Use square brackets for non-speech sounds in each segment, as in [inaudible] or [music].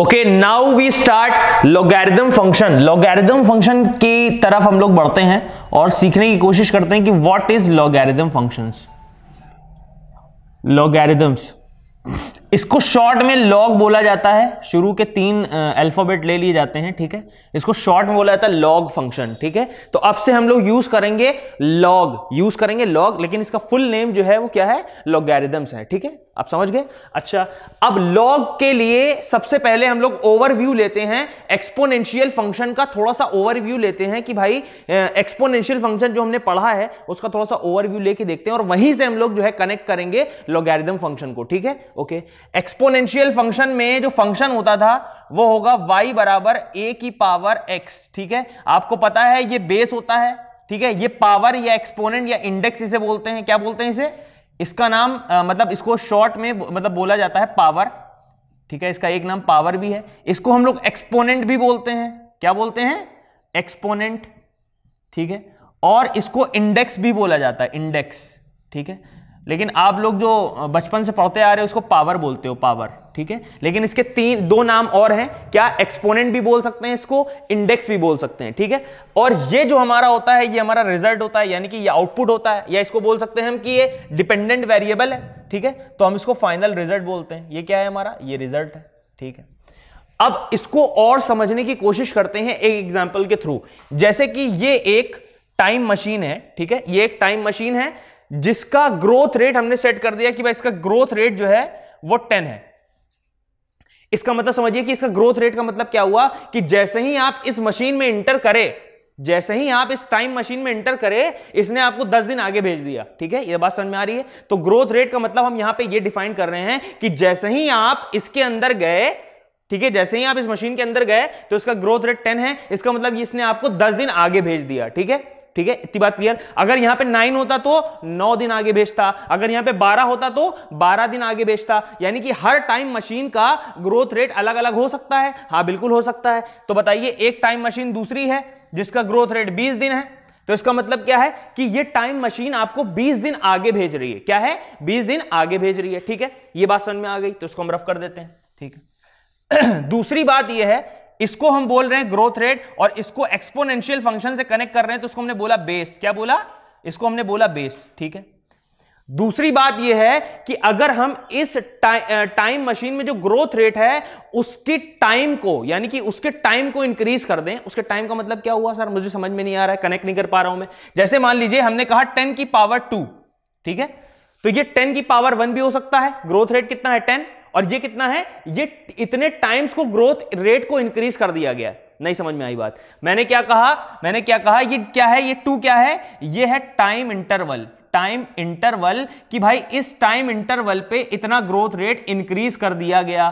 okay now we start logarithm function logarithm function की तरफ हम लोग बढ़ते हैं और सीखने की कोशिश करते हैं कि what is logarithm functions logarithms इसको शॉर्ट में लॉग बोला जाता है शुरू के तीन अल्फाबेट ले लिए जाते हैं ठीक है इसको शॉर्ट में बोला जाता है लॉग फंक्शन ठीक है तो अब से हम लोग यूज करेंगे लॉग यूज करेंगे लॉग लेकिन इसका फुल नेम जो है वो क्या है लॉगैरिदम्स है ठीक है आप समझ गए अच्छा अब लॉग के लिए सबसे पहले हम लोग ओवरव्यू लेते हैं एक्सपोनेंशियल फंक्शन का थोड़ा सा ओवरव्यू लेते हैं कि भाई एक्सपोनेंशियल फंक्शन जो हमने पढ़ा है उसका थोड़ा सा ओवरव्यू लेके देखते हैं और वहीं से हम लोग जो है कनेक्ट करेंगे लॉगैरिदम फंक्शन को ठीक है ओके एक्सपोनेंशियल फंक्शन में जो फंक्शन होता था वो होगा वाई बराबर ए की पावर एक्स ठीक है आपको पता है ये बेस होता है ठीक है ये पावर या एक्सपोनेंट या इंडेक्स इसे बोलते हैं क्या बोलते हैं इसे इसका नाम आ, मतलब इसको शॉर्ट में मतलब बोला जाता है पावर ठीक है इसका एक नाम पावर भी है इसको हम लोग एक्सपोनेंट भी बोलते हैं क्या बोलते हैं एक्सपोनेंट ठीक है और इसको इंडेक्स भी बोला जाता है इंडेक्स ठीक है लेकिन आप लोग जो बचपन से पढ़ते आ रहे हो उसको पावर बोलते हो पावर ठीक है लेकिन इसके तीन दो नाम और हैं क्या एक्सपोनेंट भी बोल सकते हैं इसको इंडेक्स भी बोल सकते हैं ठीक है और ये जो हमारा होता है ये हमारा रिजल्ट होता है यानी कि ये आउटपुट होता है या इसको बोल सकते हैं हम कि ये डिपेंडेंट वेरिएबल है ठीक है तो हम इसको फाइनल रिजल्ट बोलते हैं ये क्या है हमारा ये रिजल्ट है ठीक है अब इसको और समझने की कोशिश करते हैं एक एग्जाम्पल के थ्रू जैसे कि ये एक टाइम मशीन है ठीक है ये एक टाइम मशीन है जिसका ग्रोथ रेट हमने सेट कर दिया कि भाई इसका ग्रोथ रेट जो है वो टेन है इसका मतलब समझिए कि इसका ग्रोथ रेट का मतलब क्या हुआ कि जैसे ही आप इस मशीन में इंटर करें जैसे ही आप इस टाइम मशीन में इंटर करें इसने आपको 10 दिन आगे भेज दिया ठीक है यह बात समझ में आ रही है तो ग्रोथ रेट का मतलब हम यहां पे ये डिफाइन कर रहे हैं कि जैसे ही आप इसके अंदर गए ठीक है जैसे ही आप इस मशीन के अंदर गए तो इसका ग्रोथ रेट 10 है इसका मतलब इसने आपको 10 दिन आगे भेज दिया ठीक है ठीक है इतनी बात क्लियर अगर यहां पे नाइन होता तो नौ दिन आगे भेजता अगर यहां पे बारह होता तो बारह दिन आगे भेजता यानी कि हर टाइम मशीन का ग्रोथ रेट अलग अलग हो सकता है हाँ बिल्कुल हो सकता है तो बताइए एक टाइम मशीन दूसरी है जिसका ग्रोथ रेट बीस दिन है तो इसका मतलब क्या है कि ये टाइम मशीन आपको 20 दिन आगे भेज रही है क्या है 20 दिन आगे भेज रही है ठीक है ये बात समझ में आ गई तो इसको हम रफ कर देते हैं ठीक है [clears throat] दूसरी बात यह है इसको हम बोल रहे हैं ग्रोथ रेट और इसको एक्सपोनेंशियल फंक्शन से कनेक्ट कर रहे हैं तो उसको हमने बोला बेस क्या बोला इसको हमने बोला बेस ठीक है दूसरी बात यह है कि अगर हम इस टाइम टाइम मशीन में जो ग्रोथ रेट है उसके टाइम को यानी कि उसके टाइम को इंक्रीज कर दें उसके टाइम का मतलब क्या हुआ सर मुझे समझ में नहीं आ रहा है कनेक्ट नहीं कर पा रहा हूं मैं जैसे मान लीजिए हमने कहा टेन की पावर टू ठीक है तो ये टेन की पावर वन भी हो सकता है ग्रोथ रेट कितना है टेन और ये कितना है ये इतने टाइम्स को ग्रोथ रेट को इंक्रीज कर दिया गया नहीं समझ में आई बात मैंने क्या कहा मैंने क्या कहा ये क्या है ये टू क्या है ये है टाइम इंटरवल टाइम इंटरवल कि भाई इस टाइम इंटरवल पे इतना ग्रोथ रेट इंक्रीज कर दिया गया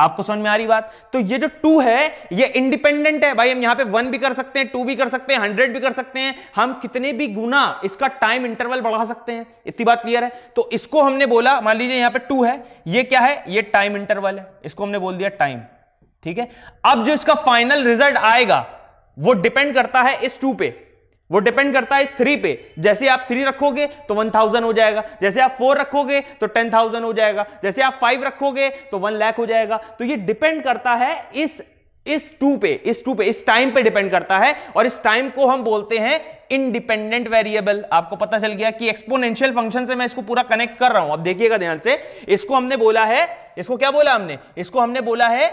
आपको समझ में आ रही बात तो ये जो टू है ये इंडिपेंडेंट है भाई हम यहां पे वन भी कर सकते हैं टू भी कर सकते हैं हंड्रेड भी कर सकते हैं हम कितने भी गुना इसका टाइम इंटरवल बढ़ा सकते हैं इतनी बात क्लियर है तो इसको हमने बोला मान लीजिए यहां पे टू है ये क्या है ये टाइम इंटरवल है इसको हमने बोल दिया टाइम ठीक है अब जो इसका फाइनल रिजल्ट आएगा वो डिपेंड करता है इस टू पे वो डिपेंड करता है इस थ्री पे जैसे आप थ्री रखोगे तो वन थाउजेंड हो जाएगा जैसे आप फोर रखोगे तो टेन थाउजेंड हो जाएगा जैसे आप फाइव रखोगे तो वन लैख हो जाएगा तो ये डिपेंड करता है इस इस टू पे इस टू पे इस टाइम पे डिपेंड करता है और इस टाइम को हम बोलते हैं इनडिपेंडेंट वेरिएबल आपको पता चल गया कि एक्सपोनेंशियल फंक्शन से मैं इसको पूरा कनेक्ट कर रहा हूं अब देखिएगा ध्यान से इसको हमने बोला है इसको क्या बोला हमने इसको हमने बोला है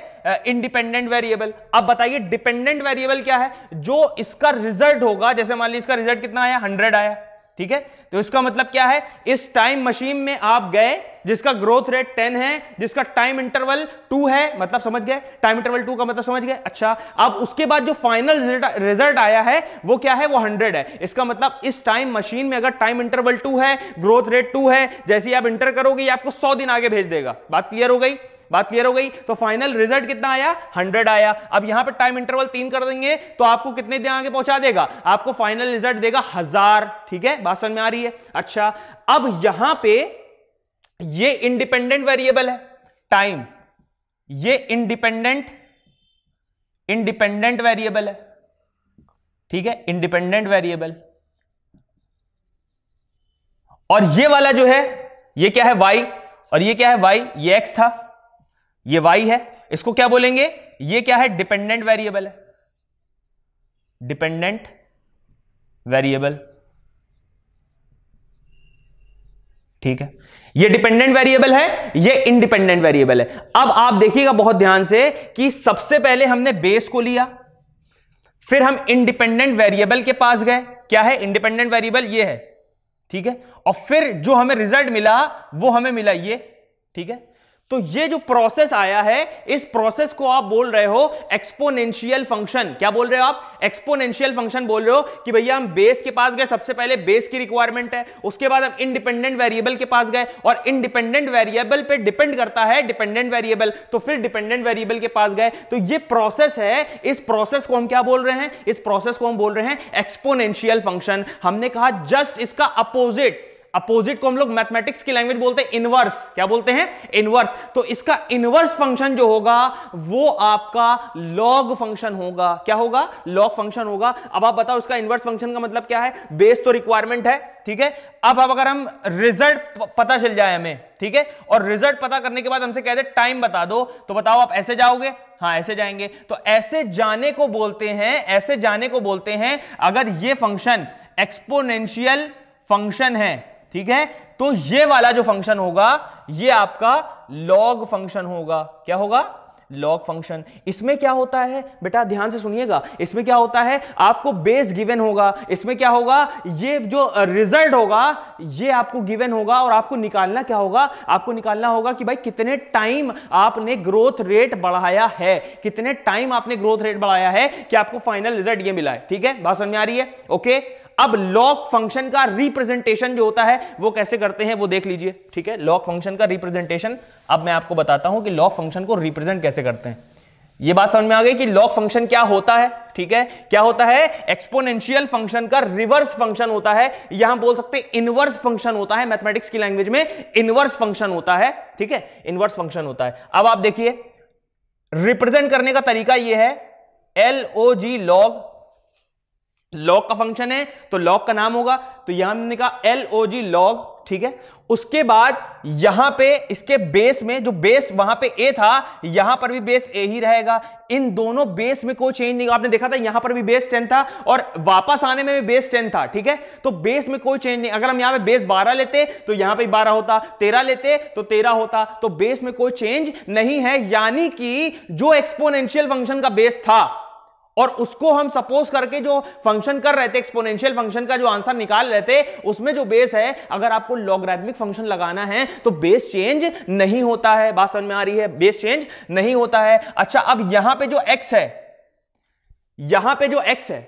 इनडिपेंडेंट वेरिएबल अब बताइए डिपेंडेंट वेरिएबल क्या है जो इसका रिजल्ट होगा जैसे मान लीजिए इसका रिजल्ट कितना आया हंड्रेड आया ठीक है तो इसका मतलब क्या है इस टाइम मशीन में आप गए जिसका ग्रोथ रेट 10 है जिसका टाइम इंटरवल 2 है मतलब समझ गए टाइम इंटरवल 2 का मतलब समझ गए अच्छा अब उसके बाद जो फाइनल रिजल्ट आया है वो क्या है वो 100 है इसका मतलब इस टाइम मशीन में अगर टाइम इंटरवल 2 है ग्रोथ रेट 2 है जैसे आप इंटर करोगे ये आपको 100 दिन आगे भेज देगा बात क्लियर हो गई बात क्लियर हो गई तो फाइनल रिजल्ट कितना आया हंड्रेड आया अब यहां पर टाइम इंटरवल तीन कर देंगे तो आपको कितने दिन आगे पहुंचा देगा आपको फाइनल रिजल्ट देगा हजार ठीक है बात समझ में आ रही है अच्छा अब यहां पर ये इंडिपेंडेंट वेरिएबल है टाइम ये इंडिपेंडेंट इंडिपेंडेंट वेरिएबल है ठीक है इंडिपेंडेंट वेरिएबल और ये वाला जो है ये क्या है y और ये क्या है y ये x था ये वाई है इसको क्या बोलेंगे ये क्या है डिपेंडेंट वेरिएबल है डिपेंडेंट वेरिएबल ठीक है ये डिपेंडेंट वेरिएबल है ये इंडिपेंडेंट वेरिएबल है अब आप देखिएगा बहुत ध्यान से कि सबसे पहले हमने बेस को लिया फिर हम इंडिपेंडेंट वेरिएबल के पास गए क्या है इंडिपेंडेंट वेरिएबल ये है ठीक है और फिर जो हमें रिजल्ट मिला वो हमें मिला ये ठीक है तो ये जो प्रोसेस आया है इस प्रोसेस को आप बोल रहे हो एक्सपोनेंशियल फंक्शन क्या बोल रहे हो आप एक्सपोनेंशियल फंक्शन बोल रहे हो कि भैया हम बेस के पास गए सबसे पहले बेस की रिक्वायरमेंट है उसके बाद हम इंडिपेंडेंट वेरिएबल के पास गए और इंडिपेंडेंट वेरिएबल पे डिपेंड करता है डिपेंडेंट वेरिएबल तो फिर डिपेंडेंट वेरिएबल के पास गए तो ये प्रोसेस है इस प्रोसेस को हम क्या बोल रहे हैं इस प्रोसेस को हम बोल रहे हैं एक्सपोनेंशियल फंक्शन हमने कहा जस्ट इसका अपोजिट अपोजिट को हम लोग मैथमेटिक्स की लैंग्वेज बोलते हैं इनवर्स क्या बोलते हैं इनवर्स तो इसका इनवर्स फंक्शन जो होगा वो आपका लॉग फंक्शन होगा क्या होगा लॉग फंक्शन होगा अब आप बताओ इसका इनवर्स फंक्शन का मतलब क्या है बेस तो रिक्वायरमेंट है ठीक है अब अब अगर हम रिजल्ट पता चल जाए हमें ठीक है और रिजल्ट पता करने के बाद हमसे कहते टाइम बता दो तो बताओ आप ऐसे जाओगे हाँ ऐसे जाएंगे तो ऐसे जाने को बोलते हैं ऐसे जाने को बोलते हैं अगर ये फंक्शन एक्सपोनेंशियल फंक्शन है ठीक है तो ये वाला जो फंक्शन होगा ये आपका लॉग फंक्शन होगा क्या होगा लॉग फंक्शन इसमें क्या होता है बेटा ध्यान से सुनिएगा इसमें क्या होता है आपको बेस गिवन होगा इसमें क्या होगा ये जो रिजल्ट होगा ये आपको गिवन होगा और आपको निकालना क्या होगा आपको निकालना होगा कि भाई कितने टाइम आपने ग्रोथ रेट बढ़ाया है कितने टाइम आपने ग्रोथ रेट बढ़ाया है कि आपको फाइनल रिजल्ट ये मिला है ठीक है बात समझ में आ रही है ओके अब लॉक फंक्शन का रिप्रेजेंटेशन जो होता है वो कैसे करते हैं वो देख लीजिए ठीक है लॉक फंक्शन का रिप्रेजेंटेशन अब मैं आपको बताता हूं कि लॉक फंक्शन को रिप्रेजेंट कैसे करते हैं ये बात समझ में आ गई कि लॉक फंक्शन क्या होता है ठीक है क्या होता है एक्सपोनेंशियल फंक्शन का रिवर्स फंक्शन होता है यहां बोल सकते हैं इनवर्स फंक्शन होता है मैथमेटिक्स की लैंग्वेज में इनवर्स फंक्शन होता है ठीक है इनवर्स फंक्शन होता है अब आप देखिए रिप्रेजेंट करने का तरीका यह है L O G log log का फंक्शन है तो लॉग का नाम होगा तो यहां हमने कहा एल ओ जी लॉग ठीक है उसके बाद यहां पे इसके बेस में जो बेस वहां पे ए था यहां पर भी बेस ए ही रहेगा इन दोनों बेस में कोई चेंज नहीं आपने देखा था यहां पर भी बेस टेन था और वापस आने में भी बेस टेन था ठीक है तो बेस में कोई चेंज नहीं अगर हम यहां पे बेस बारह लेते तो यहां पे बारह होता तेरह लेते तो तेरह होता तो बेस में कोई चेंज नहीं है यानी कि जो एक्सपोनेंशियल फंक्शन का बेस था और उसको हम सपोज करके जो फंक्शन कर रहे थे एक्सपोनेंशियल फंक्शन का जो आंसर निकाल रहे थे उसमें जो बेस है अगर आपको लॉगरेथमिक फंक्शन लगाना है तो बेस चेंज नहीं होता है बात समझ में आ रही है बेस चेंज नहीं होता है अच्छा अब यहां पे जो एक्स है यहां पे जो एक्स है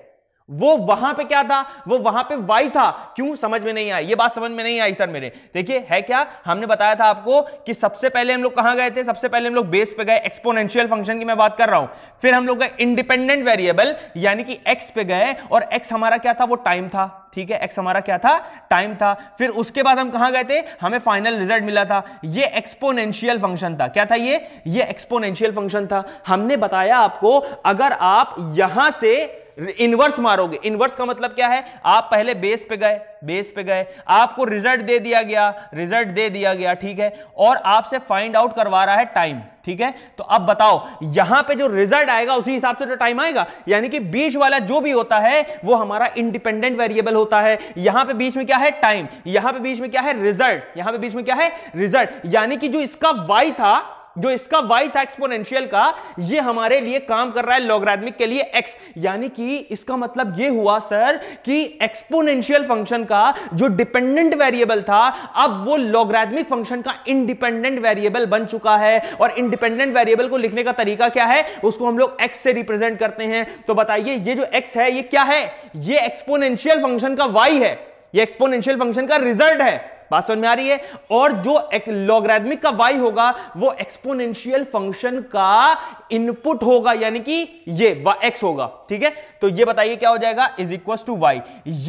वो वहां पे क्या था वो वहां पे वाई था क्यों समझ में नहीं आई ये बात समझ में नहीं आई सर मेरे देखिए है क्या हमने बताया था आपको कि सबसे पहले हम लोग कहां गए थे सबसे पहले हम लोग बेस पे गए एक्सपोनेंशियल फंक्शन की मैं बात कर रहा हूं फिर हम लोग गए इंडिपेंडेंट वेरिएबल यानी कि एक्स पे गए और एक्स हमारा क्या था वो टाइम था ठीक है एक्स हमारा क्या था टाइम था फिर उसके बाद हम कहां गए थे हमें फाइनल रिजल्ट मिला था ये एक्सपोनेंशियल फंक्शन था क्या था ये ये एक्सपोनेंशियल फंक्शन था हमने बताया आपको अगर आप यहां से इनवर्स मारोगे इनवर्स का मतलब क्या है आप पहले बेस पे गए बेस पे गए आपको रिजल्ट दे दिया गया रिजल्ट दे दिया गया ठीक है और आपसे फाइंड आउट करवा रहा है टाइम ठीक है तो अब बताओ यहां पे जो रिजल्ट आएगा उसी हिसाब से जो टाइम आएगा यानी कि बीच वाला जो भी होता है वो हमारा इंडिपेंडेंट वेरिएबल होता है यहां पे बीच में क्या है टाइम यहां पे बीच में क्या है रिजल्ट यहां पे बीच में क्या है रिजल्ट यानी कि जो इसका वाई था जो इसका वाइथ एक्सपोनेंशियल का ये हमारे लिए काम कर रहा है लॉगरादमिक के लिए एक्स यानी कि इसका मतलब ये हुआ सर कि एक्सपोनेंशियल फंक्शन का जो डिपेंडेंट वेरिएबल था अब वो लॉगरादमिक फंक्शन का इंडिपेंडेंट वेरिएबल बन चुका है और इंडिपेंडेंट वेरिएबल को लिखने का तरीका क्या है उसको हम लोग एक्स से रिप्रेजेंट करते हैं तो बताइए ये जो एक्स है ये क्या है ये एक्सपोनेंशियल फंक्शन का वाई है ये एक्सपोनेंशियल फंक्शन का रिजल्ट है बात समझ में आ रही है और जो लॉग्रेडमिक का वाई होगा वो एक्सपोनेंशियल फंक्शन का इनपुट होगा यानी कि ये एक्स होगा ठीक है तो ये बताइए क्या हो जाएगा इज इक्व टू वाई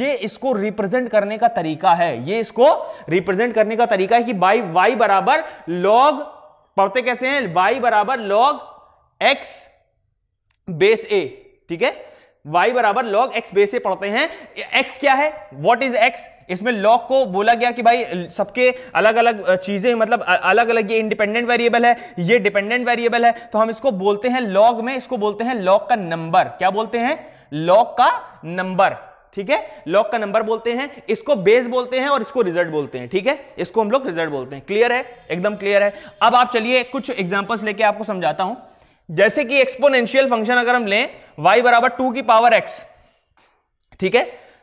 ये इसको रिप्रेजेंट करने का तरीका है ये इसको रिप्रेजेंट करने का तरीका है कि बाई वाई बराबर लॉग पढ़ते कैसे हैं वाई बराबर लॉग एक्स बेस ए ठीक है y बराबर log x बेस से पढ़ते हैं x क्या है वॉट इज x इसमें log को बोला गया कि भाई सबके अलग अलग चीजें मतलब अलग अलग ये इंडिपेंडेंट वेरिएबल है ये डिपेंडेंट वेरिएबल है तो हम इसको बोलते हैं log में इसको बोलते हैं log का नंबर क्या बोलते हैं log का नंबर ठीक है लॉग का नंबर बोलते हैं इसको बेस बोलते हैं और इसको रिजल्ट बोलते हैं ठीक है इसको हम लोग रिजल्ट बोलते हैं क्लियर है एकदम क्लियर है अब आप चलिए कुछ एग्जाम्पल्स लेके आपको समझाता हूं जैसे कि एक्सपोनेंशियल फंक्शन अगर हम लें y बराबर टू की पावर x ठीक है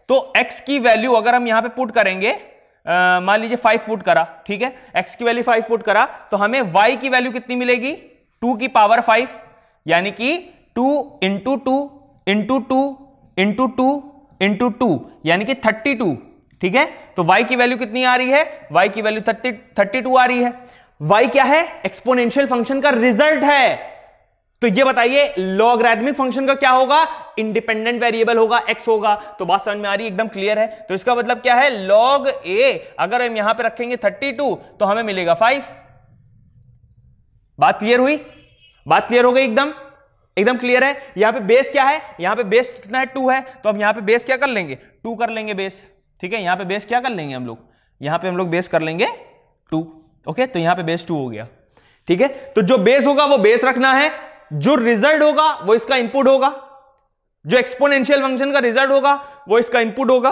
तो एक्स की वैल्यू अगर हम यहां पे पुट करेंगे मान लीजिए फाइव पुट करा ठीक है एक्स की वैल्यू फाइव पुट करा तो हमें वाई की वैल्यू कितनी मिलेगी टू की पावर फाइव यानी कि two into two into two into two into two यानी कि थर्टी टू ठीक है तो y की वैल्यू कितनी आ रही है y की वैल्यू थर्टी थर्टी टू आ रही है y क्या है एक्सपोनेंशियल फंक्शन का रिजल्ट है तो ये बताइए लॉग्रेडमिक फंक्शन का क्या होगा इंडिपेंडेंट वेरिएबल होगा एक्स होगा तो बात समझ में आ रही है एकदम क्लियर है तो इसका मतलब क्या है लॉग ए अगर हम यहां पे रखेंगे 32 तो हमें मिलेगा 5 बात क्लियर हुई बात क्लियर हो गई एकदम एकदम क्लियर है यहां पे बेस क्या है यहां पे बेस कितना है टू है तो हम यहां पर बेस क्या कर लेंगे टू कर लेंगे बेस ठीक है यहां पर बेस क्या कर लेंगे हम लोग यहां पर हम लोग बेस कर लेंगे टू ओके तो यहां पर बेस टू हो गया ठीक है तो जो बेस होगा वो बेस रखना है जो रिजल्ट होगा वो इसका इनपुट होगा जो एक्सपोनेंशियल फंक्शन का रिजल्ट होगा वो इसका इनपुट होगा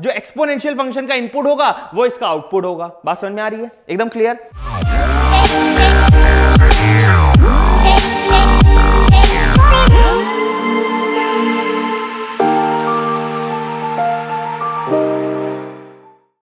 जो एक्सपोनेंशियल फंक्शन का इनपुट होगा वो इसका आउटपुट होगा बात समझ में आ रही है एकदम क्लियर